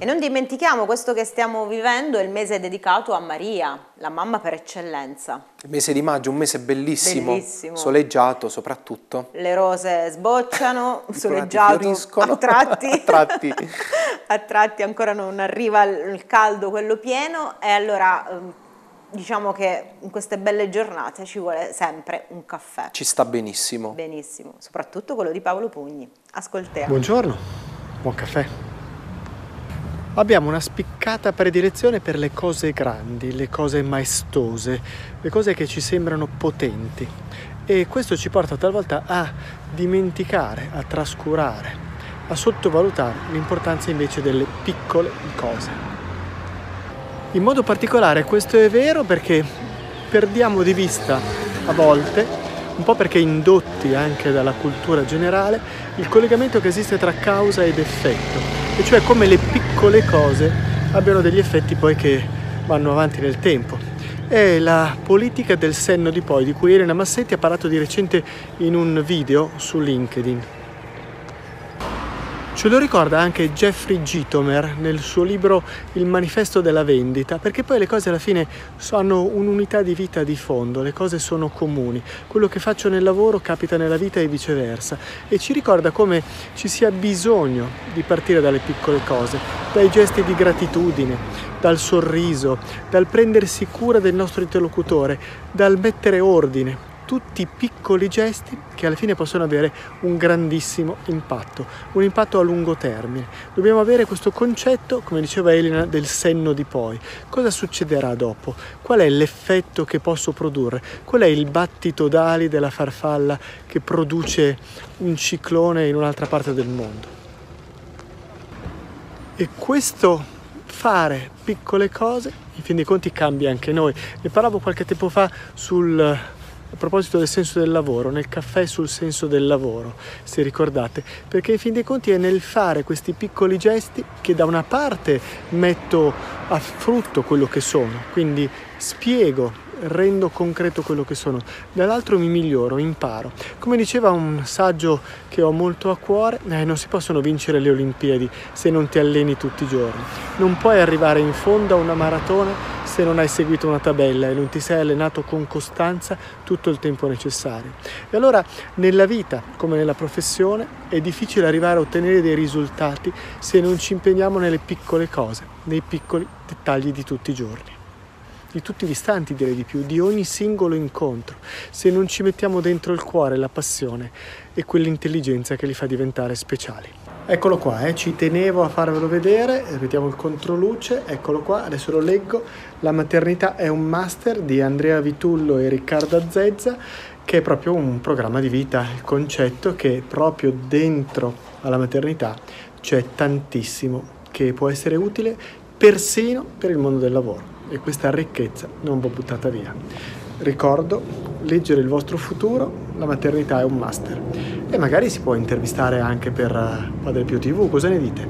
E non dimentichiamo, questo che stiamo vivendo è il mese dedicato a Maria, la mamma per eccellenza. Il mese di maggio, un mese bellissimo, bellissimo. soleggiato soprattutto. Le rose sbocciano, soleggiato a tratti. a, tratti. a tratti ancora non arriva il caldo, quello pieno, e allora ehm, diciamo che in queste belle giornate ci vuole sempre un caffè. Ci sta benissimo. Benissimo, soprattutto quello di Paolo Pugni. Ascoltiamo. Buongiorno, buon caffè abbiamo una spiccata predilezione per le cose grandi, le cose maestose, le cose che ci sembrano potenti e questo ci porta talvolta a dimenticare, a trascurare, a sottovalutare l'importanza invece delle piccole cose. In modo particolare questo è vero perché perdiamo di vista a volte, un po' perché indotti anche dalla cultura generale, il collegamento che esiste tra causa ed effetto e cioè come le piccole cose abbiano degli effetti poi che vanno avanti nel tempo. È la politica del senno di poi, di cui Elena Massetti ha parlato di recente in un video su LinkedIn. Ce lo ricorda anche Jeffrey Gitomer nel suo libro Il manifesto della vendita, perché poi le cose alla fine hanno un'unità di vita di fondo, le cose sono comuni. Quello che faccio nel lavoro capita nella vita e viceversa. E ci ricorda come ci sia bisogno di partire dalle piccole cose, dai gesti di gratitudine, dal sorriso, dal prendersi cura del nostro interlocutore, dal mettere ordine tutti piccoli gesti che alla fine possono avere un grandissimo impatto, un impatto a lungo termine. Dobbiamo avere questo concetto, come diceva Elena, del senno di poi. Cosa succederà dopo? Qual è l'effetto che posso produrre? Qual è il battito d'ali della farfalla che produce un ciclone in un'altra parte del mondo? E questo fare piccole cose, in fin dei conti cambia anche noi. Ne parlavo qualche tempo fa sul a proposito del senso del lavoro, nel caffè sul senso del lavoro, se ricordate, perché in fin dei conti è nel fare questi piccoli gesti che da una parte metto a frutto quello che sono, quindi spiego rendo concreto quello che sono, dall'altro mi miglioro, imparo. Come diceva un saggio che ho molto a cuore, eh, non si possono vincere le Olimpiadi se non ti alleni tutti i giorni. Non puoi arrivare in fondo a una maratona se non hai seguito una tabella e non ti sei allenato con costanza tutto il tempo necessario. E allora nella vita, come nella professione, è difficile arrivare a ottenere dei risultati se non ci impegniamo nelle piccole cose, nei piccoli dettagli di tutti i giorni di tutti gli istanti direi di più, di ogni singolo incontro, se non ci mettiamo dentro il cuore, la passione e quell'intelligenza che li fa diventare speciali. Eccolo qua, eh, ci tenevo a farvelo vedere, vediamo il controluce, eccolo qua, adesso lo leggo. La maternità è un master di Andrea Vitullo e Riccardo Azzezza, che è proprio un programma di vita, il concetto che proprio dentro alla maternità c'è tantissimo che può essere utile persino per il mondo del lavoro e questa ricchezza non va buttata via. Ricordo, leggere il vostro futuro, la maternità è un master e magari si può intervistare anche per eh, Padre Pio TV, cosa ne dite?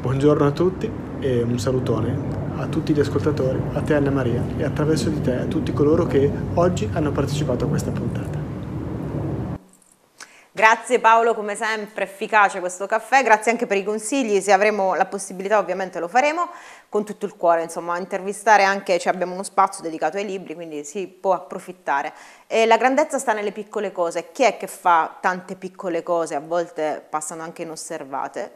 Buongiorno a tutti e un salutone a tutti gli ascoltatori, a te Anna Maria e attraverso di te a tutti coloro che oggi hanno partecipato a questa puntata. Grazie Paolo, come sempre efficace questo caffè, grazie anche per i consigli, se avremo la possibilità ovviamente lo faremo con tutto il cuore, insomma, intervistare anche, cioè abbiamo uno spazio dedicato ai libri, quindi si può approfittare. E la grandezza sta nelle piccole cose, chi è che fa tante piccole cose, a volte passano anche inosservate?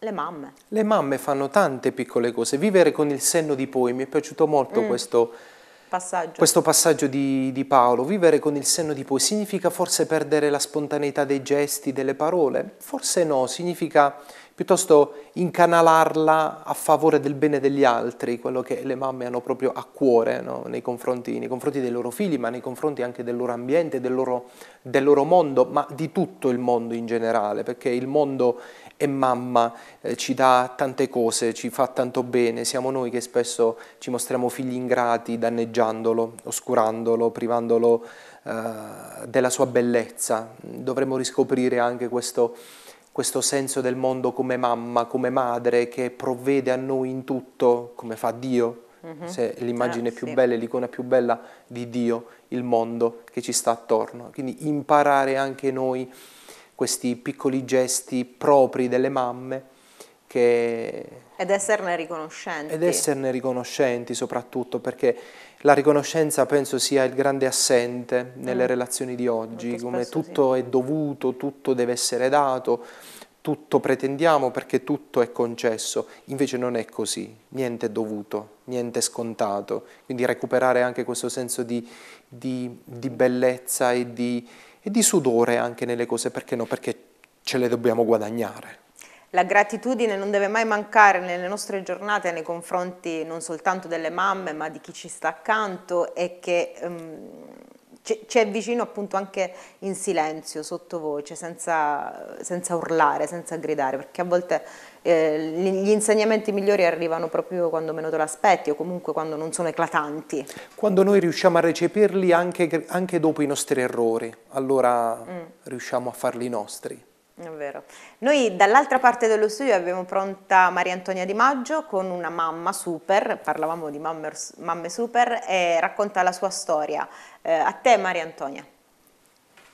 Le mamme. Le mamme fanno tante piccole cose, vivere con il senno di poi, mi è piaciuto molto mm. questo passaggio. Questo passaggio di, di Paolo, vivere con il senno di poi, significa forse perdere la spontaneità dei gesti, delle parole? Forse no, significa piuttosto incanalarla a favore del bene degli altri, quello che le mamme hanno proprio a cuore no? nei, confronti, nei, confronti, dei loro figli, ma nei confronti anche del loro ambiente, del loro, del loro, mondo, ma di tutto il mondo in generale, perché il mondo è mamma, eh, ci dà tante cose, ci fa tanto bene, siamo noi che spesso ci mostriamo figli ingrati, danneggiandolo, oscurandolo, privandolo eh, della sua bellezza. Dovremmo riscoprire anche questo questo senso del mondo come mamma, come madre che provvede a noi in tutto, come fa Dio, mm-hmm. se l'immagine ah, più sì. bella, l'icona più bella di Dio, il mondo che ci sta attorno. Quindi imparare anche noi questi piccoli gesti propri delle mamme perché... Ed esserne riconoscenti. Ed esserne riconoscenti soprattutto perché la riconoscenza penso sia il grande assente nelle mm. relazioni di oggi, come tutto sì. è dovuto, tutto deve essere dato, tutto pretendiamo perché tutto è concesso, invece non è così, niente è dovuto, niente è scontato, quindi recuperare anche questo senso di, di, di bellezza e di, e di sudore anche nelle cose, perché no? Perché ce le dobbiamo guadagnare. La gratitudine non deve mai mancare nelle nostre giornate nei confronti non soltanto delle mamme ma di chi ci sta accanto e che um, ci è vicino appunto anche in silenzio, sottovoce, senza, senza urlare, senza gridare, perché a volte eh, gli insegnamenti migliori arrivano proprio quando meno te l'aspetti o comunque quando non sono eclatanti. Quando noi riusciamo a recepirli anche, anche dopo i nostri errori, allora mm. riusciamo a farli nostri. È vero. Noi dall'altra parte dello studio abbiamo pronta Maria Antonia Di Maggio con una mamma super, parlavamo di mamme, mamme super, e racconta la sua storia. Eh, a te Maria Antonia.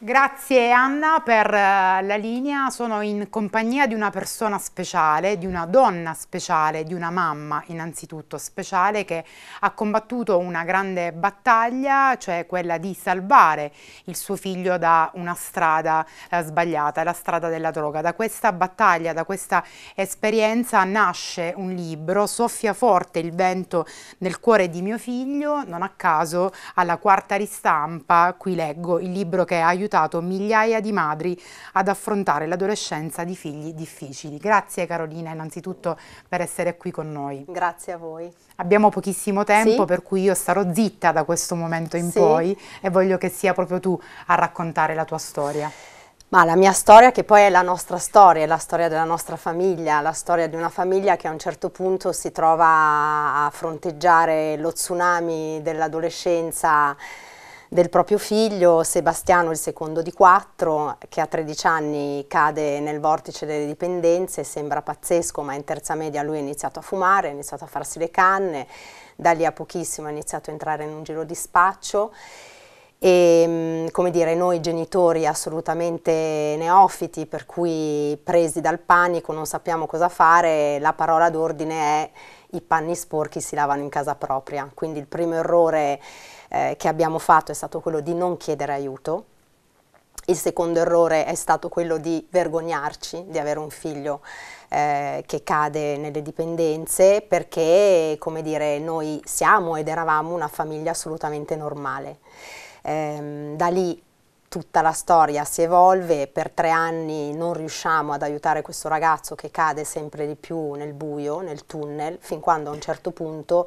Grazie Anna per eh, la linea, sono in compagnia di una persona speciale, di una donna speciale, di una mamma innanzitutto speciale che ha combattuto una grande battaglia, cioè quella di salvare il suo figlio da una strada eh, sbagliata, la strada della droga. Da questa battaglia, da questa esperienza nasce un libro, Soffia forte il vento nel cuore di mio figlio, non a caso alla quarta ristampa, qui leggo il libro che ha aiutato aiutato migliaia di madri ad affrontare l'adolescenza di figli difficili. Grazie Carolina innanzitutto per essere qui con noi. Grazie a voi. Abbiamo pochissimo tempo sì? per cui io starò zitta da questo momento in sì. poi e voglio che sia proprio tu a raccontare la tua storia. Ma la mia storia, che poi è la nostra storia, è la storia della nostra famiglia, la storia di una famiglia che a un certo punto si trova a fronteggiare lo tsunami dell'adolescenza del proprio figlio Sebastiano, il secondo di quattro, che a 13 anni cade nel vortice delle dipendenze, sembra pazzesco, ma in terza media lui ha iniziato a fumare, ha iniziato a farsi le canne, da lì a pochissimo ha iniziato a entrare in un giro di spaccio e ehm, come dire noi genitori assolutamente neofiti per cui presi dal panico non sappiamo cosa fare la parola d'ordine è i panni sporchi si lavano in casa propria, quindi il primo errore eh, che abbiamo fatto è stato quello di non chiedere aiuto, il secondo errore è stato quello di vergognarci di avere un figlio eh, che cade nelle dipendenze perché, come dire, noi siamo ed eravamo una famiglia assolutamente normale. Ehm, da lì tutta la storia si evolve, per tre anni non riusciamo ad aiutare questo ragazzo che cade sempre di più nel buio, nel tunnel, fin quando a un certo punto,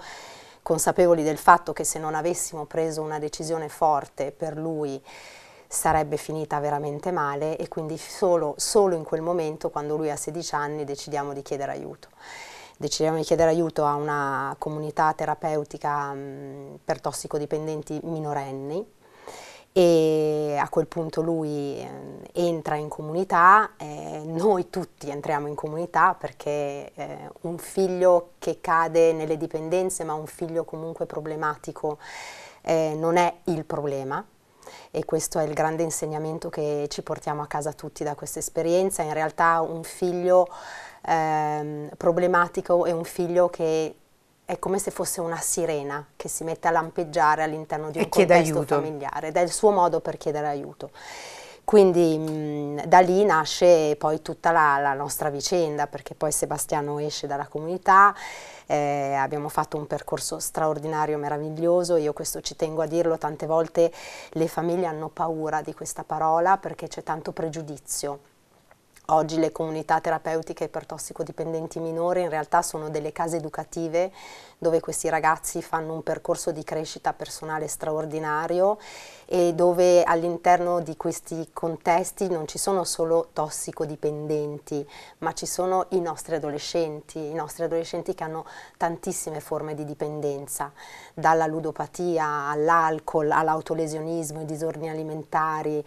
consapevoli del fatto che se non avessimo preso una decisione forte per lui sarebbe finita veramente male e quindi solo, solo in quel momento, quando lui ha 16 anni, decidiamo di chiedere aiuto decidiamo di chiedere aiuto a una comunità terapeutica mh, mm, per tossicodipendenti minorenni e a quel punto lui eh, entra in comunità, eh, noi tutti entriamo in comunità perché eh, un figlio che cade nelle dipendenze ma un figlio comunque problematico eh, non è il problema e questo è il grande insegnamento che ci portiamo a casa tutti da questa esperienza, in realtà un figlio ehm, problematico è un figlio che è come se fosse una sirena che si mette a lampeggiare all'interno di un e contesto familiare, ed è il suo modo per chiedere aiuto. Quindi mh, da lì nasce poi tutta la, la, nostra vicenda, perché poi Sebastiano esce dalla comunità, eh, abbiamo fatto un percorso straordinario, meraviglioso, io questo ci tengo a dirlo, tante volte le famiglie hanno paura di questa parola perché c'è tanto pregiudizio Oggi le comunità terapeutiche per tossicodipendenti minori in realtà sono delle case educative dove questi ragazzi fanno un percorso di crescita personale straordinario e dove all'interno di questi contesti non ci sono solo tossicodipendenti, ma ci sono i nostri adolescenti, i nostri adolescenti che hanno tantissime forme di dipendenza, dalla ludopatia all'alcol, all'autolesionismo, ai disordini alimentari,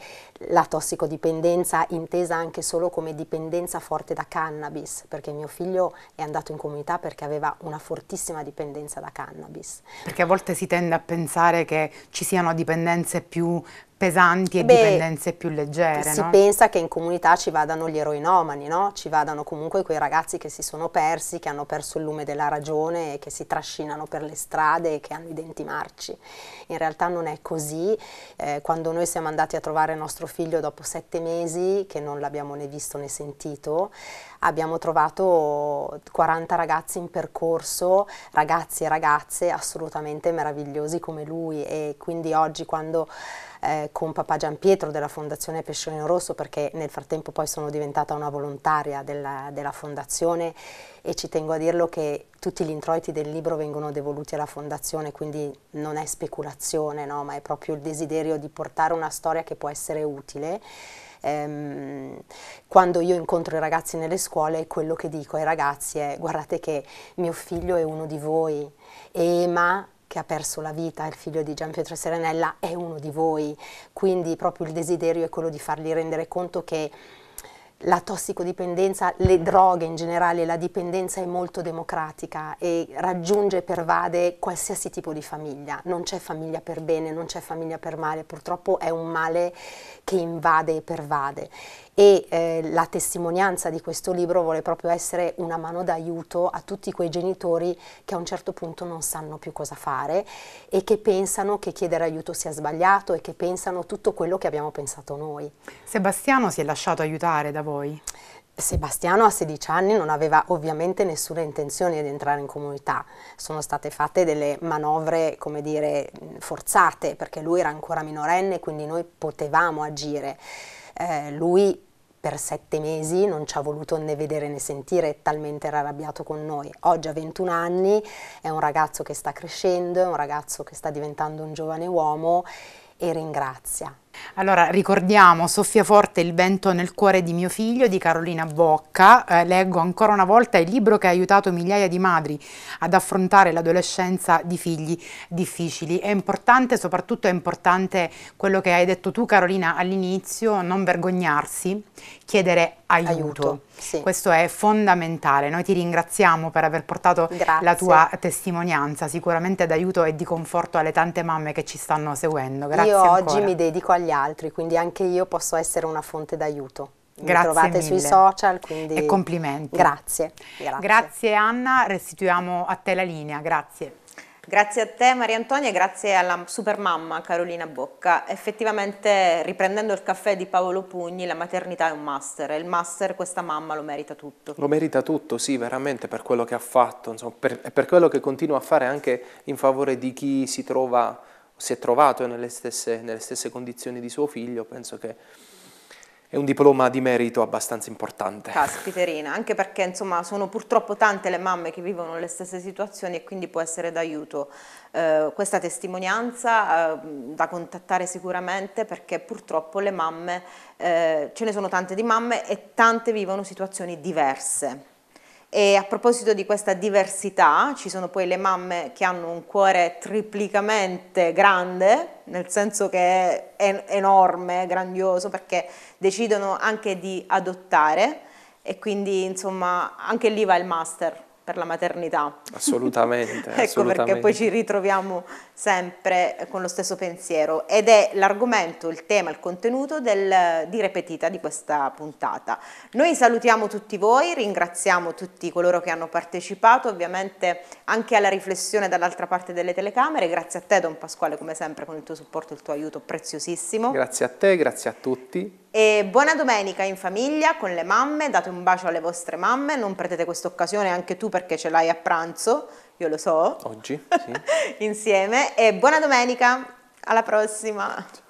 la tossicodipendenza intesa anche solo come dipendenza forte da cannabis, perché mio figlio è andato in comunità perché aveva una fortissima dipendenza dipendenza da cannabis. Perché a volte si tende a pensare che ci siano dipendenze più pesanti e Beh, dipendenze più leggere. Si no? pensa che in comunità ci vadano gli eroinomani, no? ci vadano comunque quei ragazzi che si sono persi, che hanno perso il lume della ragione e che si trascinano per le strade e che hanno i denti marci. In realtà non è così. Eh, quando noi siamo andati a trovare nostro figlio dopo sette mesi, che non l'abbiamo né visto né sentito, abbiamo trovato 40 ragazzi in percorso, ragazzi e ragazze assolutamente meravigliosi come lui e quindi oggi quando eh, con papà Gian Pietro della Fondazione Pesciolino Rosso perché nel frattempo poi sono diventata una volontaria della, della fondazione e ci tengo a dirlo che tutti gli introiti del libro vengono devoluti alla fondazione, quindi non è speculazione, no? ma è proprio il desiderio di portare una storia che può essere utile ehm, quando io incontro i ragazzi nelle scuole quello che dico ai ragazzi è guardate che mio figlio è uno di voi e ma che ha perso la vita, il figlio di Gian Pietro Serenella, è uno di voi, quindi proprio il desiderio è quello di fargli rendere conto che la tossicodipendenza, le droghe in generale, la dipendenza è molto democratica e raggiunge e pervade qualsiasi tipo di famiglia, non c'è famiglia per bene, non c'è famiglia per male, purtroppo è un male che invade e pervade e eh, la testimonianza di questo libro vuole proprio essere una mano d'aiuto a tutti quei genitori che a un certo punto non sanno più cosa fare e che pensano che chiedere aiuto sia sbagliato e che pensano tutto quello che abbiamo pensato noi. Sebastiano si è lasciato aiutare da voi? Sebastiano a 16 anni non aveva ovviamente nessuna intenzione di entrare in comunità, sono state fatte delle manovre, come dire, forzate, perché lui era ancora minorenne, quindi noi potevamo agire. Eh, lui per sette mesi non ci ha voluto né vedere né sentire, talmente era arrabbiato con noi. Oggi a 21 anni è un ragazzo che sta crescendo, è un ragazzo che sta diventando un giovane uomo e ringrazia, allora, ricordiamo Soffia Forte, il vento nel cuore di mio figlio di Carolina Bocca. Eh, leggo ancora una volta il libro che ha aiutato migliaia di madri ad affrontare l'adolescenza di figli difficili. È importante, soprattutto è importante quello che hai detto tu Carolina all'inizio, non vergognarsi, chiedere aiuto. aiuto sì. Questo è fondamentale. Noi ti ringraziamo per aver portato Grazie. la tua testimonianza, sicuramente d'aiuto e di conforto alle tante mamme che ci stanno seguendo. Grazie Io ancora. oggi mi dedico a agli altri, quindi anche io posso essere una fonte d'aiuto. Mi grazie trovate mille. sui social, quindi... E complimenti. Grazie, grazie. Grazie Anna, restituiamo a te la linea, grazie. Grazie a te Maria Antonia e grazie alla super mamma Carolina Bocca. Effettivamente riprendendo il caffè di Paolo Pugni la maternità è un master e il master questa mamma lo merita tutto. Lo merita tutto sì veramente per quello che ha fatto insomma, per, per quello che continua a fare anche in favore di chi si trova si è trovato nelle stesse, nelle stesse condizioni di suo figlio, penso che è un diploma di merito abbastanza importante. Caspiterina, anche perché insomma sono purtroppo tante le mamme che vivono le stesse situazioni e quindi può essere d'aiuto eh, questa testimonianza eh, da contattare sicuramente perché purtroppo le mamme, eh, ce ne sono tante di mamme e tante vivono situazioni diverse. E a proposito di questa diversità, ci sono poi le mamme che hanno un cuore triplicamente grande, nel senso che è enorme, grandioso, perché decidono anche di adottare e quindi insomma anche lì va il master per la maternità. Assolutamente. ecco assolutamente. perché poi ci ritroviamo sempre eh, con lo stesso pensiero ed è l'argomento, il tema, il contenuto del, di Repetita di questa puntata. Noi salutiamo tutti voi, ringraziamo tutti coloro che hanno partecipato, ovviamente anche alla riflessione dall'altra parte delle telecamere, grazie a te Don Pasquale come sempre con il tuo supporto e il tuo aiuto preziosissimo. Grazie a te, grazie a tutti. E buona domenica in famiglia, con le mamme, date un bacio alle vostre mamme, non perdete questa occasione anche tu perché ce l'hai a pranzo, io lo so. Oggi, sì. Insieme e buona domenica, alla prossima.